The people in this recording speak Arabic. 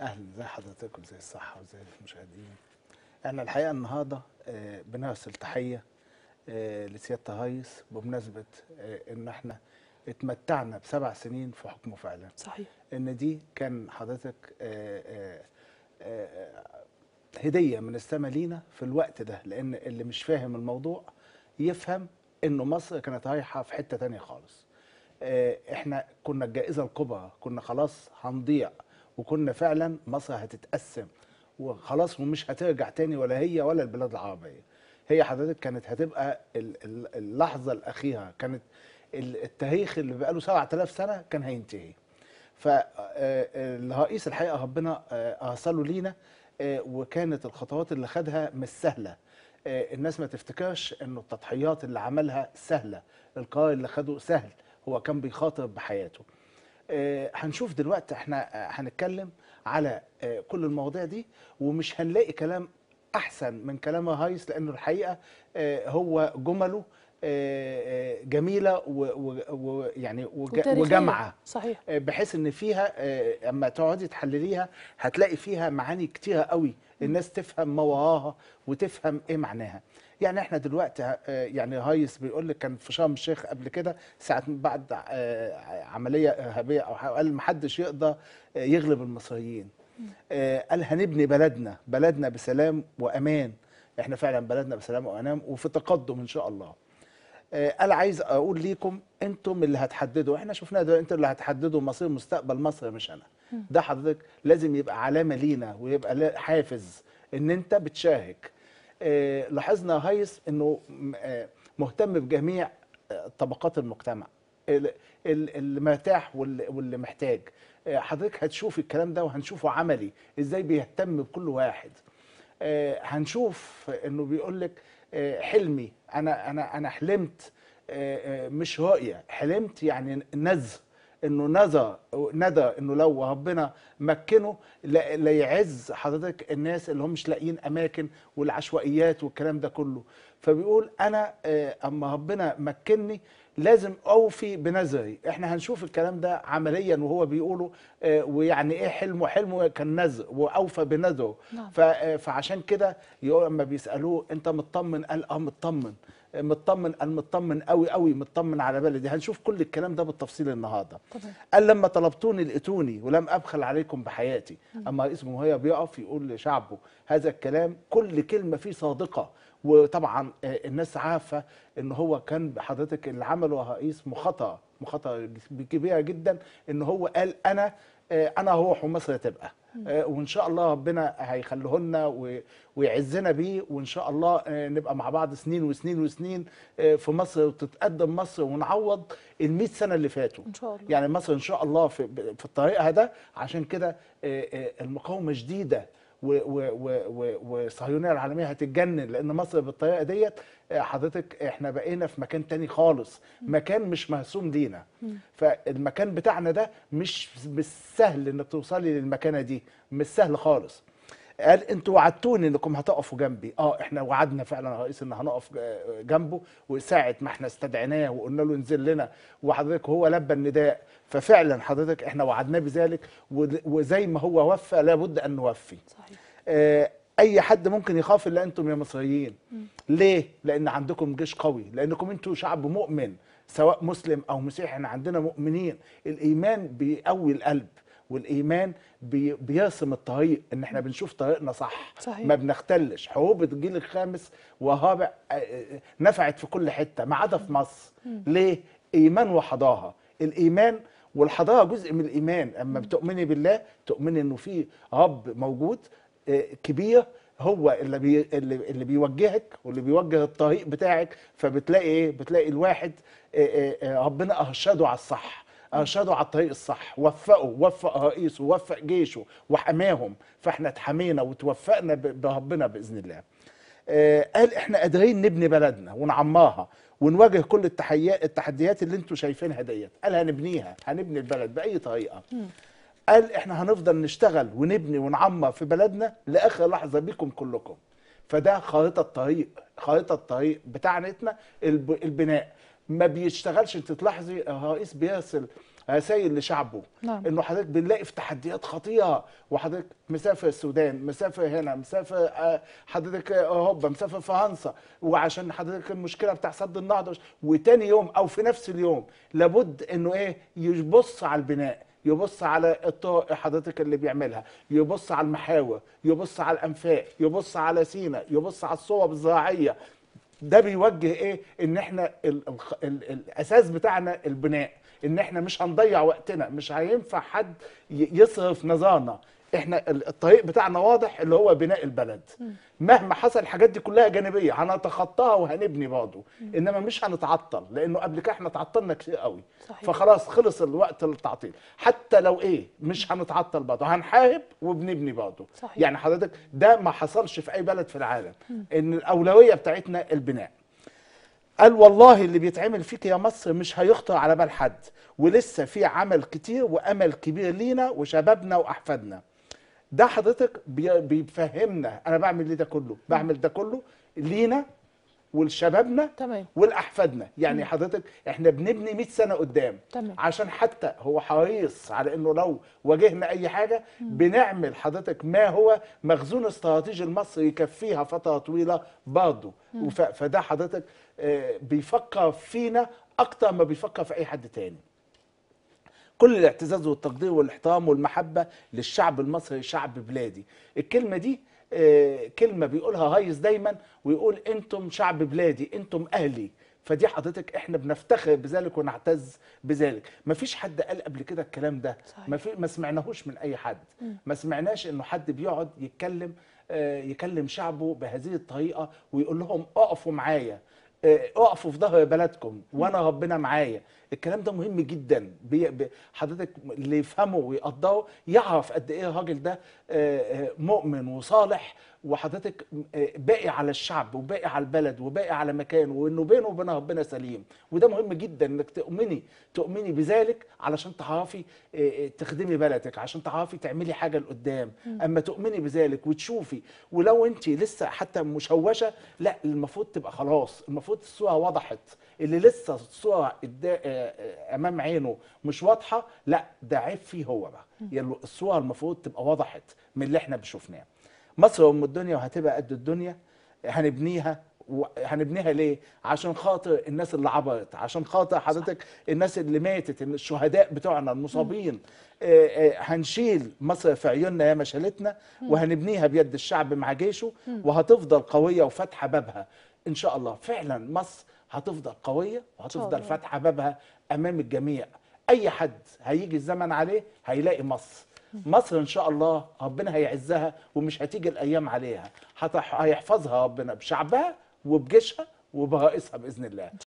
اهلا زي حضرتك وزي الصحه وزي المشاهدين احنا الحقيقه النهارده آه، بنرسل تحيه آه، لسياده هايس بمناسبه آه، ان احنا اتمتعنا بسبع سنين في حكمه فعلا صحيح ان دي كان حضرتك هديه من السماء لينا في الوقت ده لان اللي مش فاهم الموضوع يفهم انه مصر كانت رايحه في حته تانية خالص احنا كنا الجائزه الكبرى كنا خلاص هنضيع وكنا فعلا مصر هتتقسم وخلاص ومش هترجع تاني ولا هي ولا البلاد العربيه هي حضرتك كانت هتبقى اللحظه الاخيره كانت التاريخ اللي بقاله 7000 سنه كان هينتهي فالرئيس آه، آه، الحقيقه ربنا آه، ارسله لينا وكانت الخطوات اللي خدها مش سهله الناس ما تفتكرش انه التضحيات اللي عملها سهله القرار اللي خده سهل هو كان بيخاطر بحياته آه، هنشوف دلوقتي احنا آه، هنتكلم على آه، كل المواضيع دي ومش هنلاقي كلام احسن من كلام هايس لانه الحقيقه هو جمله آه، آه، جميله ويعني وجامعه صحيح آه، بحيث ان فيها اما تقعدي تحلليها هتلاقي فيها معاني كتيره قوي الناس تفهم ما وراها وتفهم ايه معناها يعني احنا دلوقتي يعني هايس بيقول لك كان في شرم الشيخ قبل كده ساعه بعد عمليه ارهابيه او قال ما حدش يقدر يغلب المصريين قال هنبني بلدنا بلدنا بسلام وامان احنا فعلا بلدنا بسلام وامان وفي تقدم ان شاء الله آه، انا عايز اقول ليكم انتم اللي هتحددوا احنا شفناها ده انتم اللي هتحددوا مصير مستقبل مصر مش انا ده حضرتك لازم يبقى علامه لينا ويبقى حافز ان انت بتشارك آه، لاحظنا هايس انه آه، مهتم بجميع طبقات المجتمع اللي مرتاح واللي محتاج حضرتك هتشوف الكلام ده وهنشوفه عملي ازاي بيهتم بكل واحد هنشوف انه بيقول لك آه، حلمي انا انا انا حلمت آه، آه، مش رؤيه حلمت يعني نزه انه ندى ندى انه لو ربنا مكنه ليعز حضرتك الناس اللي هم مش لاقيين اماكن والعشوائيات والكلام ده كله فبيقول انا آه، اما ربنا مكنني لازم اوفي بنذري احنا هنشوف الكلام ده عمليا وهو بيقوله آه، ويعني ايه حلمه حلمه كان نذر واوفى بنذره نعم. آه، فعشان كده لما بيسالوه انت مطمن قال اه مطمن مطمن قال مطمن قوي قوي مطمن على بلدي هنشوف كل الكلام ده بالتفصيل النهارده طبعا. قال لما طلبتوني لقيتوني ولم ابخل عليكم بحياتي مم. اما رئيس هي بيقف يقول لشعبه هذا الكلام كل كلمه فيه صادقه وطبعا آه، الناس عارفه ان هو كان حضرتك اللي عمله رئيس مخاطره مخاطره كبيره جدا ان هو قال انا آه، انا هو ومصر تبقى آه، وان شاء الله ربنا هيخليه لنا ويعزنا بيه وان شاء الله آه، نبقى مع بعض سنين وسنين وسنين آه، في مصر وتتقدم مصر ونعوض ال سنه اللي فاتوا ان شاء الله يعني مصر ان شاء الله في في الطريقها ده عشان كده المقاومه شديده والصهيونيه العالميه هتتجنن لان مصر بالطريقه ديت آه، حضرتك احنا بقينا في مكان تاني خالص مكان مش مهسوم لينا فالمكان بتاعنا ده مش مش سهل انك توصلي للمكانه دي مش سهل خالص قال انتوا وعدتوني انكم هتقفوا جنبي اه احنا وعدنا فعلا الرئيس ان هنقف جنبه وساعه ما احنا استدعيناه وقلنا له انزل لنا وحضرتك هو لبى النداء ففعلا حضرتك احنا وعدناه بذلك وزي ما هو وفى لابد ان نوفي صحيح. آه اي حد ممكن يخاف الا انتم يا مصريين م. ليه لان عندكم جيش قوي لانكم انتوا شعب مؤمن سواء مسلم او مسيحي احنا عندنا مؤمنين الايمان بيقوي القلب والايمان بي بيرسم الطريق ان احنا بنشوف طريقنا صح صحيح. ما بنختلش حروب الجيل الخامس وهابع آه، آه، نفعت في كل حته ما عدا في مصر مم. ليه ايمان وحضاره الايمان والحضاره جزء من الايمان اما بتؤمني بالله تؤمني انه في رب موجود آه، كبير هو اللي بي اللي بيوجهك واللي بيوجه الطريق بتاعك فبتلاقي ايه بتلاقي الواحد ربنا ارشده على الصح ارشدوا على الطريق الصح وفقوا وفق رئيسه وفق جيشه وحماهم فاحنا اتحمينا وتوفقنا بربنا باذن الله آه، قال احنا قادرين نبني بلدنا ونعمرها ونواجه كل التحديات اللي انتم شايفينها ديت قال هنبنيها هنبني البلد باي طريقه قال احنا هنفضل نشتغل ونبني ونعمر في بلدنا لاخر لحظه بيكم كلكم فده خريطه الطريق خريطه الطريق بتاعتنا البناء ما بيشتغلش انت تلاحظي الرئيس بيرسل رسائل لشعبه نعم. انه حضرتك بنلاقي في تحديات خطيره وحضرتك مسافر السودان مسافر هنا مسافر آه، حضرتك اوروبا مسافر فرنسا وعشان حضرتك المشكله بتاع سد النهضه وتاني يوم او في نفس اليوم لابد انه ايه يبص على البناء يبص على الطرق حضرتك اللي بيعملها يبص على المحاور يبص على الانفاق يبص على سينا يبص على الصور الزراعيه ده بيوجه ايه ان احنا الـ الـ الـ الاساس بتاعنا البناء ان احنا مش هنضيع وقتنا مش هينفع حد يصرف نظرنا احنا الطريق بتاعنا واضح اللي هو بناء البلد مهما حصل الحاجات دي كلها جانبيه هنتخطاها وهنبني برضه انما مش هنتعطل لانه قبل كده احنا تعطلنا كتير قوي صحيح. فخلاص خلص الوقت للتعطيل حتى لو ايه مش هنتعطل برضه هنحارب وبنبني برضه يعني حضرتك ده ما حصلش في اي بلد في العالم م. ان الاولويه بتاعتنا البناء قال والله اللي بيتعمل فيك يا مصر مش هيخطر على بال حد ولسه في عمل كتير وامل كبير لينا وشبابنا واحفادنا ده حضرتك بيفهمنا انا بعمل ليه ده كله بعمل ده كله لينا ولشبابنا تمام. ولاحفادنا يعني حضرتك احنا بنبني 100 سنه قدام تمام. عشان حتى هو حريص على انه لو واجهنا اي حاجه مم. بنعمل حضرتك ما هو مخزون استراتيجي المصري يكفيها فتره طويله برضه فده حضرتك آه، بيفكر فينا اكتر ما بيفكر في اي حد تاني كل الاعتزاز والتقدير والاحترام والمحبه للشعب المصري شعب بلادي الكلمه دي آه، كلمه بيقولها هايس دايما ويقول انتم شعب بلادي انتم اهلي فدي حضرتك احنا بنفتخر بذلك ونعتز بذلك مفيش حد قال قبل كده الكلام ده ما ما سمعناهوش من اي حد ما سمعناش انه حد بيقعد يتكلم آه، يكلم شعبه بهذه الطريقه ويقول لهم اقفوا معايا آه، اقفوا في ظهر بلدكم وانا ربنا معايا الكلام ده مهم جدا حضرتك اللي يفهمه ويقدره يعرف قد ايه الراجل ده آه، آه، مؤمن وصالح وحضرتك آه، باقي على الشعب وباقي على البلد وباقي على مكان وانه بينه وبين ربنا سليم وده مهم جدا انك تؤمني تؤمني بذلك علشان تعرفي آه، آه، تخدمي بلدك عشان تعرفي تعملي حاجه لقدام اما تؤمني بذلك وتشوفي ولو انت لسه حتى مشوشه لا المفروض تبقى خلاص المفروض الصوره وضحت اللي لسه الصوره امام عينه مش واضحه لا ده عيب فيه هو بقى يعني الصوره المفروض تبقى وضحت من اللي احنا شفناه مصر ام الدنيا وهتبقى قد الدنيا هنبنيها هنبنيها ليه؟ عشان خاطر الناس اللي عبرت، عشان خاطر حضرتك الناس اللي ماتت، الشهداء بتوعنا المصابين، آه، آه، هنشيل مصر في عيوننا يا مشالتنا وهنبنيها بيد الشعب مع جيشه وهتفضل قويه وفاتحه بابها ان شاء الله، فعلا مصر هتفضل قويه وهتفضل فاتحه بابها امام الجميع، اي حد هيجي الزمن عليه هيلاقي مصر مصر ان شاء الله ربنا هيعزها ومش هتيجي الايام عليها هيحفظها ربنا بشعبها وبجيشها وبرئيسها باذن الله